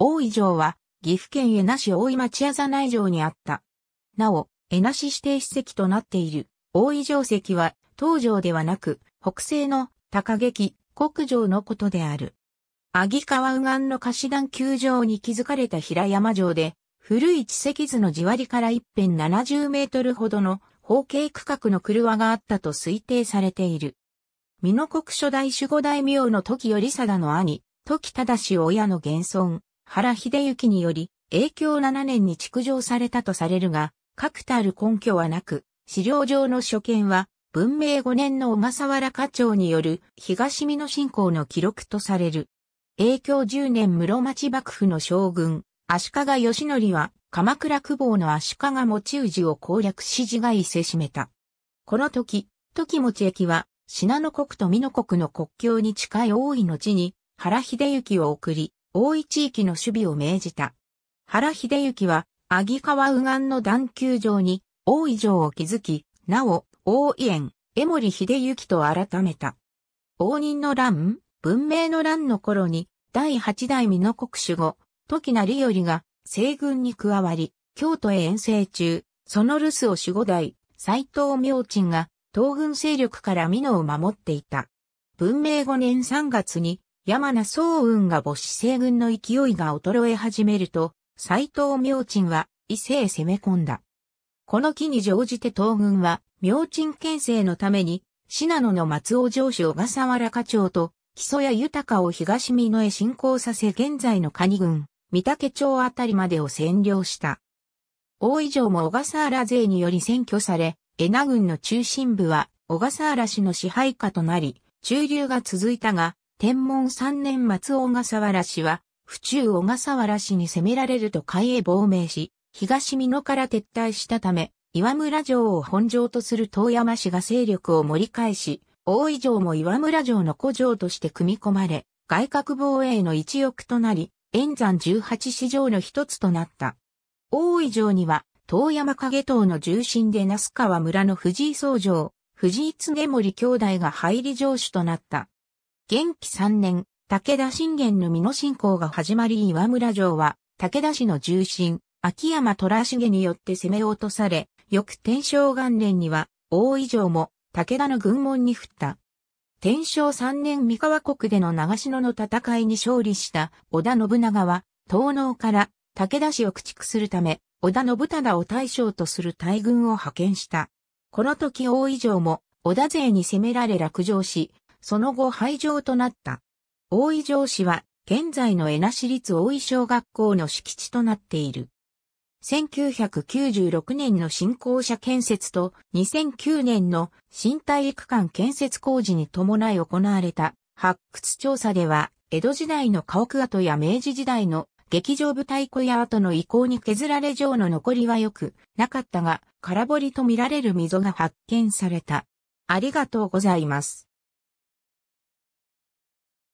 大井城は、岐阜県江那市大井町屋内城にあった。なお、江那市指定史跡となっている大井城跡は、東城ではなく、北西の高劇、国城のことである。阿木川右岸の菓子団球場に築かれた平山城で、古い地石図の地割りから一辺70メートルほどの方形区画の車があったと推定されている。美濃国初代守護大名の時頼貞の兄、時忠親の現存、原秀幸により、永響7年に築城されたとされるが、確たる根拠はなく、資料上の所見は、文明5年の小笠原課長による東美濃信仰の記録とされる。永響10年室町幕府の将軍、足利義則は、鎌倉久保の足利持氏を攻略し自害せしめた。この時、時持駅は、信濃国と美濃国の国境に近い大井の地に、原秀幸を送り、大井地域の守備を命じた。原秀幸は、阿木川右岸の段球場に、大井城を築き、なお、大井園、江森秀幸と改めた。応仁の乱、文明の乱の頃に、第八代美濃国主後、時成頼が西軍に加わり、京都へ遠征中、その留守を守護代、斎藤明鎮が、東軍勢力から美濃を守っていた。文明5年3月に、山名総雲が母子西軍の勢いが衰え始めると、斎藤明鎮は伊勢へ攻め込んだ。この機に乗じて東軍は、明鎮県政のために、信濃の松尾城主小笠原課長と、木曽谷豊を東美濃へ侵攻させ現在の蟹軍、三竹町あたりまでを占領した。大井城も小笠原勢により占拠され、江名郡の中心部は小笠原氏の支配下となり、中流が続いたが、天文三年末小笠原氏は、府中小笠原氏に攻められると海へ亡命し、東美濃から撤退したため、岩村城を本城とする遠山氏が勢力を盛り返し、大井城も岩村城の古城として組み込まれ、外郭防衛の一翼となり、円山十八市城の一つとなった。大井城には、遠山影島の重心で那須川村の藤井総城、藤井常森兄弟が入り城主となった。元気3年、武田信玄の美濃信仰が始まり岩村城は、武田氏の重臣、秋山虎重によって攻め落とされ、翌天正元年には、大井城も武田の軍門に降った。天正3年三河国での長篠の戦いに勝利した織田信長は、東農から武田氏を駆逐するため、織田信忠を大将とする大軍を派遣した。この時大井城も織田勢に攻められ落城し、その後廃城となった。大井城市は、現在の江名市立大井小学校の敷地となっている。1996年の新校舎建設と2009年の新体育館建設工事に伴い行われた発掘調査では、江戸時代の家屋跡や明治時代の劇場舞台小屋跡の遺構に削られ城の残りは良くなかったが、空堀と見られる溝が発見された。ありがとうございます。